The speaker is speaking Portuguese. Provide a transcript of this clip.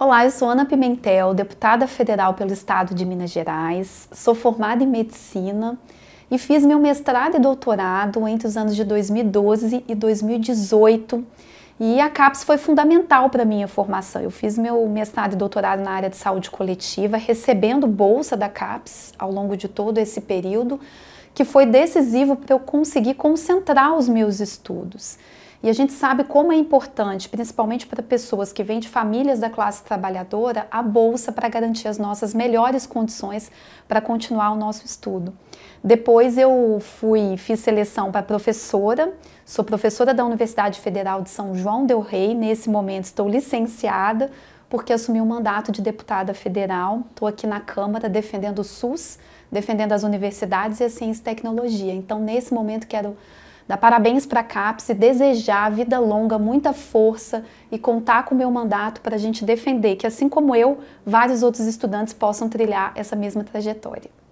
Olá, eu sou Ana Pimentel, deputada federal pelo estado de Minas Gerais, sou formada em medicina e fiz meu mestrado e doutorado entre os anos de 2012 e 2018. E a CAPES foi fundamental para minha formação. Eu fiz meu mestrado e doutorado na área de saúde coletiva, recebendo bolsa da CAPES ao longo de todo esse período que foi decisivo para eu conseguir concentrar os meus estudos. E a gente sabe como é importante, principalmente para pessoas que vêm de famílias da classe trabalhadora, a bolsa para garantir as nossas melhores condições para continuar o nosso estudo. Depois eu fui, fiz seleção para professora, sou professora da Universidade Federal de São João del Rei, nesse momento estou licenciada, porque assumi o um mandato de deputada federal. Estou aqui na Câmara defendendo o SUS, defendendo as universidades e a ciência e tecnologia. Então, nesse momento, quero dar parabéns para a CAPES e desejar vida longa, muita força e contar com o meu mandato para a gente defender que, assim como eu, vários outros estudantes possam trilhar essa mesma trajetória.